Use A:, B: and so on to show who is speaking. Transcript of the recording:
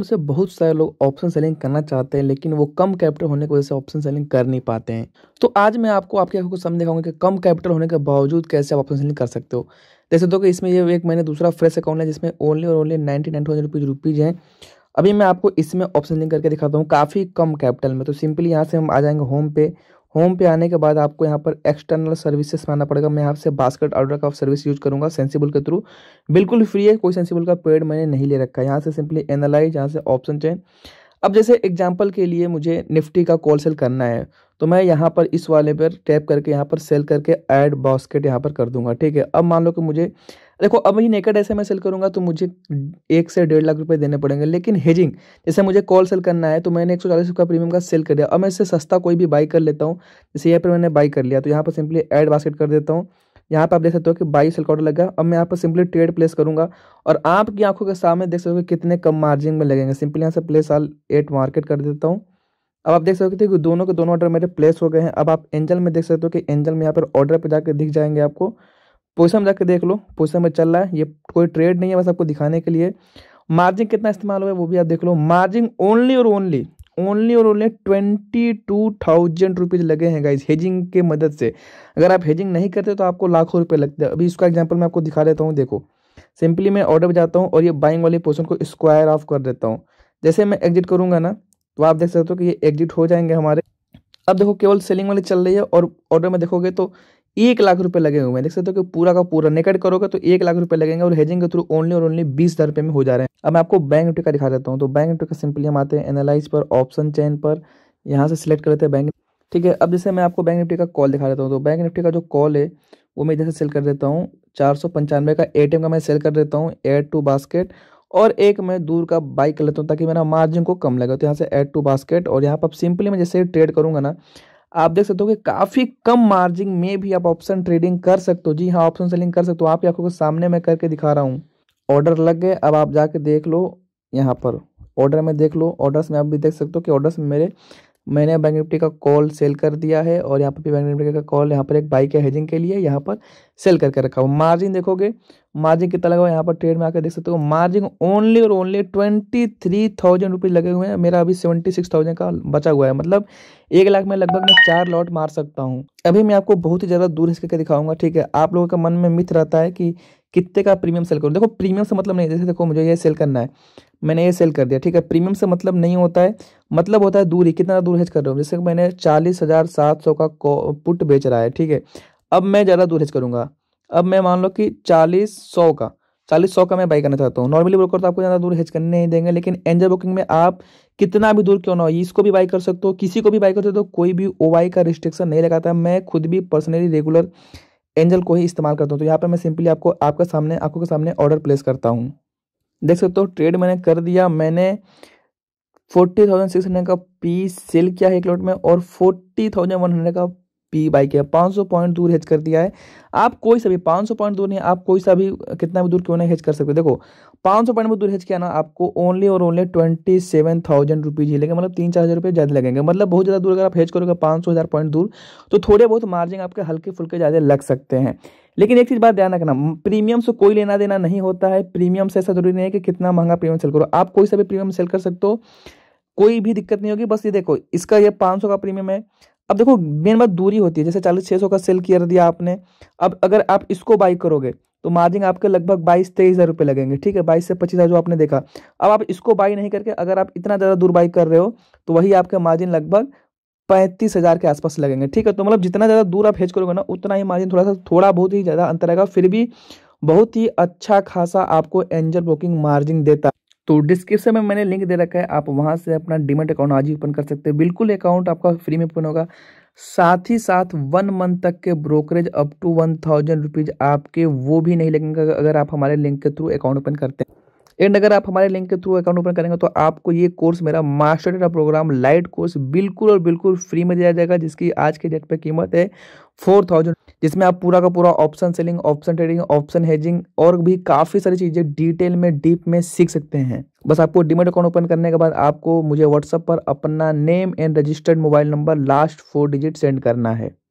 A: उनसे बहुत सारे लोग ऑप्शन सेलिंग करना चाहते हैं लेकिन वो कम कैपिटल होने की वजह से ऑप्शन सेलिंग कर नहीं पाते हैं तो आज मैं आपको आपके आंखों को समझ दिखाऊंगा कि कम कैपिटल होने के बावजूद कैसे आप ऑप्शन सेलिंग कर सकते हो जैसे तो कि इसमें ये एक मैंने दूसरा फ्रेश अकाउंट है जिसमें ओनली और only ninety nine thousand rupees rupees हैं अभी मैं आपको इसमें ऑप्शन सेलिंग करके दिखाता हूँ काफ़ी कम कैपिटल में तो सिंपली यहाँ से हम आ जाएंगे होम पे होम पे आने के बाद आपको यहाँ पर एक्सटर्नल सर्विसेज में आना पड़ेगा मैं यहाँ से बास्केट ऑर्डर का सर्विस यूज करूँगा सेंसिबल के थ्रू बिल्कुल फ्री है कोई सेंसिबल का पेड मैंने नहीं ले रखा है यहाँ से सिंपली एनालाइज यहाँ से ऑप्शन चेन अब जैसे एग्जाम्पल के लिए मुझे निफ्टी का कॉल सेल करना है तो मैं यहाँ पर इस वाले पर टैप करके यहाँ पर सेल करके एड बास्केट यहाँ पर कर दूंगा ठीक है अब मान लो कि मुझे देखो अब ही नेकेड ऐसे मैं सेल करूंगा तो मुझे एक से डेढ़ लाख रुपए देने पड़ेंगे लेकिन हेजिंग जैसे मुझे कॉल सेल करना है तो मैंने एक सौ चालीस रुपये प्रीमियम का सेल कर दिया अब मैं इससे सस्ता कोई भी बाई कर लेता हूँ जैसे यहाँ पर मैंने बाई कर लिया तो यहाँ पर सिंपली एड बास्केट कर देता हूँ यहाँ पर आप देख सकते हो कि बाई सेल का ऑर्डर लगा अब मैं यहाँ पर सिंपली ट्रेड प्लेस करूँगा और आपकी आंखों के सामने देख सकते हो कि कितने कम मार्जिन में लगेंगे सिंपली यहाँ से प्लेस आल एट मार्केट कर देता हूँ अब आप देख सकते हो कि दोनों के दोनों ऑर्डर मेरे प्लेस हो गए हैं अब आप एंजल में देख सकते हो कि एंजल में यहाँ पर ऑर्डर पर जाकर दिख जाएंगे आपको पोजिशन में जाकर देख लो पोजिशन में चल रहा है ये कोई ट्रेड नहीं है बस आपको दिखाने के लिए मार्जिन कितना इस्तेमाल हुआ है वो भी आप देख लो मार्जिन ओनली और ओनली ओनली और only twenty two thousand rupees लगे हैं गाइज हेजिंग के मदद से अगर आप हेजिंग नहीं करते तो आपको लाखों रुपए लगते हैं अभी इसका एग्जाम्पल मैं आपको दिखा देता हूँ देखो सिंपली मैं ऑर्डर पर जाता हूँ और ये बाइंग वाली पोर्सन को स्क्वायर ऑफ कर देता हूँ जैसे मैं एग्जिट करूंगा ना तो आप देख सकते हो कि ये एग्जिट हो जाएंगे हमारे अब देखो केवल सेलिंग वाली चल रही है और ऑर्डर में देखोगे तो एक लाख रुपए लगे हुए हैं देख सकते हो कि पूरा का पूरा नेकट करोगे तो एक लाख रुपए लगेंगे और हेजिंग के थ्रू ओनली और ओनली बीस हजार रुपये में हो जा रहे हैं अब मैं आपको बैंक निफ्टी का दिखा देता हूँ तो बैंक निफ्टी का सिंपली हम आते हैं एनालाइज पर ऑप्शन चैन पर यहाँ से सिलेक्ट करते हैं बैंक ठीक है अब जैसे मैं आपको बैंक निफ्टी का कॉल दिखा देता हूँ तो बैंक निफ्टी का जो कॉल है वो मैं इधर से सेल कर देता हूँ चार सौ पंचानवे का एम का मैं सेल कर देता हूँ एड टू बास्केट और एक मैं दूर का बाइक कर लेता हूँ ताकि मेरा मार्जिन को कम लगे तो यहाँ से एड टू बास्केट और यहाँ पर सिंपली मैं जैसे ट्रेड करूँगा ना आप देख सकते हो कि काफ़ी कम मार्जिन में भी आप ऑप्शन ट्रेडिंग कर सकते हो जी हाँ ऑप्शन सेलिंग कर सकते हो आप आपको सामने में करके दिखा रहा हूँ ऑर्डर लग गए अब आप जाके देख लो यहाँ पर ऑर्डर में देख लो ऑर्डर्स में आप भी देख सकते हो कि ऑर्डर्स में मेरे मैंने बैंक निफ्टी का कॉल सेल कर दिया है और यहाँ पर भी बैंक निफ्टी का कॉल यहाँ पर एक बाइक है हेजिंग के लिए यहाँ पर सेल करके रखा हुआ मार्जिन देखोगे मार्जिन कितना लगा हुआ है यहाँ पर ट्रेड में आकर देख सकते हो मार्जिन ओनली और only twenty three thousand rupees लगे हुए हैं मेरा अभी सेवेंटी सिक्स थाउजेंड का बचा हुआ है मतलब एक लाख में लगभग मैं चार लॉट मार सकता हूँ अभी मैं आपको बहुत ही ज़्यादा दूर करके दिखाऊंगा ठीक है आप लोगों का मन में मिथ रहता है कि कितने का प्रीमियम सेल करूँ देखो प्रीमियम से मतलब नहीं जैसे देखो मुझे ये सेल करना है मैंने ये सेल कर दिया ठीक है प्रीमियम से मतलब नहीं होता है मतलब होता है दूरी कितना दूर हेज कर रहा हूँ जैसे मैंने चालीस हज़ार सात सौ का पुट बेच रहा है ठीक है अब मैं ज़्यादा दूर हेज करूँगा अब मैं मान लो कि चालीस सौ का चालीस सौ का मैं बाई करना चाहता हूँ नॉर्मली ब्रोकर तो आपको ज़्यादा दूर हेज करने नहीं देंगे लेकिन एंजल बुकिंग में आप कितना भी दूर क्यों ना हो इसको भी बाई कर सकते हो किसी को भी बाई कर सकते हो तो कोई भी ओ का रिस्ट्रिक्शन नहीं लगाता मैं खुद भी पर्सनली रेगुलर एंजल को ही इस्तेमाल करता हूँ तो यहाँ पर मैं सिंपली आपको आपका सामने आपको के सामने ऑर्डर प्लेस करता हूँ देख सकते हो ट्रेड मैंने कर दिया मैंने फोर्टी थाउजेंड सिक्स हंड्रेड का पी सेल किया है एक लॉट में और फोर्टी थाउजेंड वन हंड्रेड का पी बाई किया पाँच सौ पॉइंट दूर हेज कर दिया है आप कोई सा भी पाँच सौ पॉइंट दूर नहीं आप कोई सा भी कितना भी दूर क्यों नहीं हेज कर सकते देखो पाँच सौ पॉइंट में दूर हेज क्या ना आपको ओनली और only twenty seven thousand rupees ही लेंगे मतलब तीन चार हज़ार रुपये ज़्यादा लगेंगे मतलब बहुत ज़्यादा दूर अगर आप हेज करोगे पाँच सौ हज़ार पॉइंट दूर तो थोड़े बहुत मार्जिन आपके हल्के फुल्के ज़्यादा लग सकते हैं लेकिन एक चीज़ बात ध्यान रखना प्रीमियम से कोई लेना देना नहीं होता है प्रीमियम से ऐसा जरूरी नहीं है कि कितना महंगा प्रीमियम सेल करो आप कोई सा भी प्रीमियम सेल कर सकते हो कोई भी दिक्कत नहीं होगी बस ये देखो इसका ये पाँच सौ का प्रीमियम है अब देखो मेन बात दूरी होती है जैसे चालीस छः सौ का सेल कर दिया आपने अब अगर आप इसको बाई करोगे तो मार्जिन आपके लगभग बाईस तेईस हज़ार रुपये लगेंगे ठीक है बाईस से पच्चीस हज़ार जो आपने देखा अब आप इसको बाई नहीं करके अगर आप इतना ज़्यादा दूर बाई कर रहे हो तो वही आपका मार्जिन लगभग पैंतीस हज़ार के आसपास लगेंगे ठीक है तो मतलब जितना ज़्यादा दूर आप हेज करोगे ना उतना ही मार्जिन थोड़ा सा थोड़ा बहुत ही ज़्यादा अंतर रहेगा फिर भी बहुत ही अच्छा खासा आपको एंजल ब्रोकिंग मार्जिन देता तो डिस्क्रिप्शन में मैंने लिंक दे रखा है आप वहाँ से अपना डिमेट अकाउंट आज ही ओपन कर सकते हैं बिल्कुल अकाउंट आपका फ्री में ओपन होगा साथ ही साथ वन मंथ तक के brokerage up to one thousand rupees आपके वो भी नहीं लगेंगे अगर आप हमारे लिंक के थ्रू अकाउंट ओपन करते हैं एंड अगर आप हमारे लिंक के थ्रू अकाउंट ओपन करेंगे तो आपको ये कोर्स मेरा master data program light course बिल्कुल और बिल्कुल फ्री में दिया जाएगा जिसकी आज के डेट पर कीमत है फोर थाउजेंड जिसमें आप पूरा का पूरा option selling option trading option hedging और भी काफ़ी सारी चीज़ें डिटेल में डीप में सीख सकते हैं बस आपको डिमेट अकाउंट ओपन करने के बाद आपको मुझे व्हाट्सअप पर अपना name and registered mobile number last four digit send करना है